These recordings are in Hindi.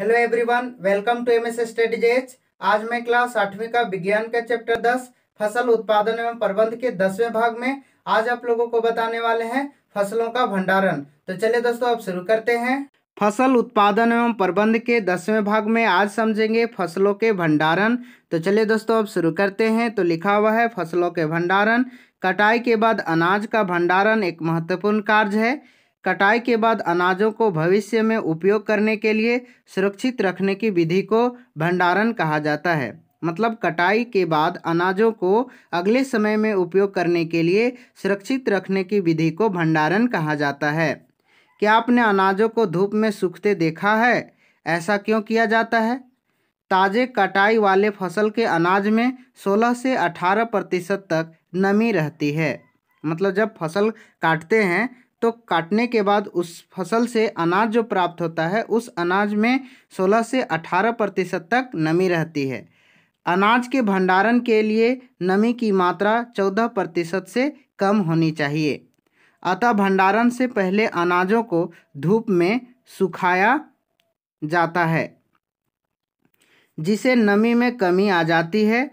hello everyone welcome to M MS strategies आज मैं क्लास आठवीं का विज्ञान का चैप्टर दस फसल उत्पादन एवं प्रबंध के दसवें भाग में आज आप लोगों को बताने वाले हैं फसलों का भंडारण तो चलिए दोस्तों अब शुरू करते हैं फसल उत्पादन एवं प्रबंध के दसवें भाग में आज समझेंगे फसलों के भंडारण तो चलिए दोस्तों अब शुरू करते हैं तो लिखा हुआ है फसलों के भंडारण कटाई के बाद अनाज का भंडारण एक महत्वपूर्ण कार्य है कटाई के बाद अनाजों को भविष्य में उपयोग करने के लिए सुरक्षित रखने की विधि को भंडारण कहा जाता है मतलब कटाई के बाद अनाजों को अगले समय में उपयोग करने के लिए सुरक्षित रखने की विधि को भंडारण कहा जाता है क्या आपने अनाजों को धूप में सूखते देखा है ऐसा क्यों किया जाता है ताज़े कटाई वाले फसल के अनाज में 16 से 18 प्रतिशत तक नमी रहती है मतलब जब फसल काटते हैं तो काटने के बाद उस फसल से अनाज जो प्राप्त होता है उस अनाज में 16 से 18 प्रतिशत तक नमी रहती है अनाज के भंडारण के लिए नमी की मात्रा 14 प्रतिशत से कम होनी चाहिए अतः भंडारण से पहले अनाजों को धूप में सुखाया जाता है जिसे नमी में कमी आ जाती है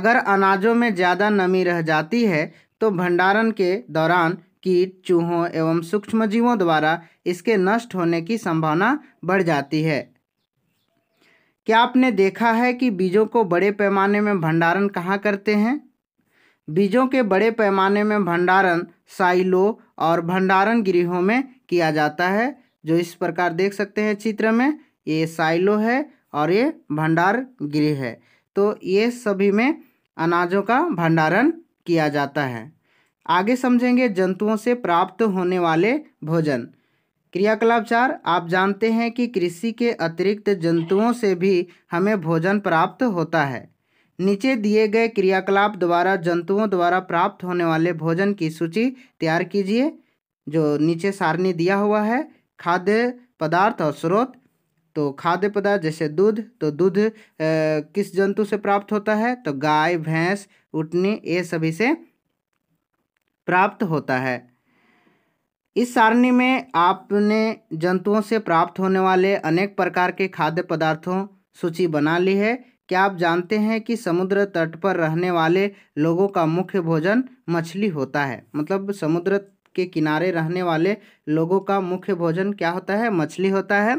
अगर अनाजों में ज़्यादा नमी रह जाती है तो भंडारण के दौरान कीट चूहों एवं सूक्ष्म जीवों द्वारा इसके नष्ट होने की संभावना बढ़ जाती है क्या आपने देखा है कि बीजों को बड़े पैमाने में भंडारण कहाँ करते हैं बीजों के बड़े पैमाने में भंडारण साइलो और भंडारण गृहों में किया जाता है जो इस प्रकार देख सकते हैं चित्र में ये साइलो है और ये भंडार गृह है तो ये सभी में अनाजों का भंडारण किया जाता है आगे समझेंगे जंतुओं से प्राप्त होने वाले भोजन क्रियाकलाप चार आप जानते हैं कि कृषि के अतिरिक्त जंतुओं से भी हमें भोजन प्राप्त होता है नीचे दिए गए क्रियाकलाप द्वारा जंतुओं द्वारा प्राप्त होने वाले भोजन की सूची तैयार कीजिए जो नीचे सारणी दिया हुआ है खाद्य पदार्थ और स्रोत तो खाद्य पदार्थ जैसे दूध तो दूध किस जंतु से प्राप्त होता है तो गाय भैंस उटनी ये सभी से प्राप्त होता है इस सारणी में आपने जंतुओं से प्राप्त होने वाले अनेक प्रकार के खाद्य पदार्थों सूची बना ली है क्या आप जानते हैं कि समुद्र तट पर रहने वाले लोगों का मुख्य भोजन मछली होता है मतलब समुद्र के किनारे रहने वाले लोगों का मुख्य भोजन क्या होता है मछली होता है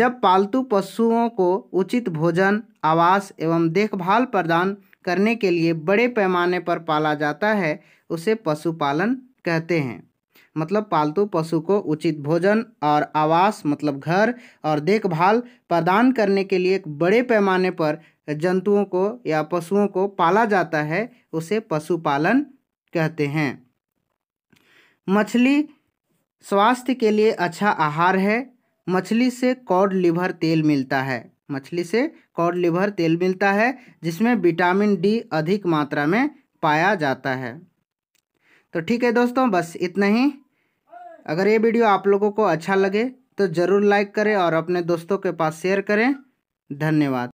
जब पालतू पशुओं को उचित भोजन आवास एवं देखभाल प्रदान करने के लिए बड़े पैमाने पर पाला जाता है उसे पशुपालन कहते हैं मतलब पालतू पशु को उचित भोजन और आवास मतलब घर और देखभाल प्रदान करने के लिए एक बड़े पैमाने पर जंतुओं को या पशुओं को पाला जाता है उसे पशुपालन कहते हैं मछली स्वास्थ्य के लिए अच्छा आहार है मछली से कॉड लिवर तेल मिलता है मछली से कॉड लिवर तेल मिलता है जिसमें विटामिन डी अधिक मात्रा में पाया जाता है तो ठीक है दोस्तों बस इतना ही अगर ये वीडियो आप लोगों को अच्छा लगे तो ज़रूर लाइक करें और अपने दोस्तों के पास शेयर करें धन्यवाद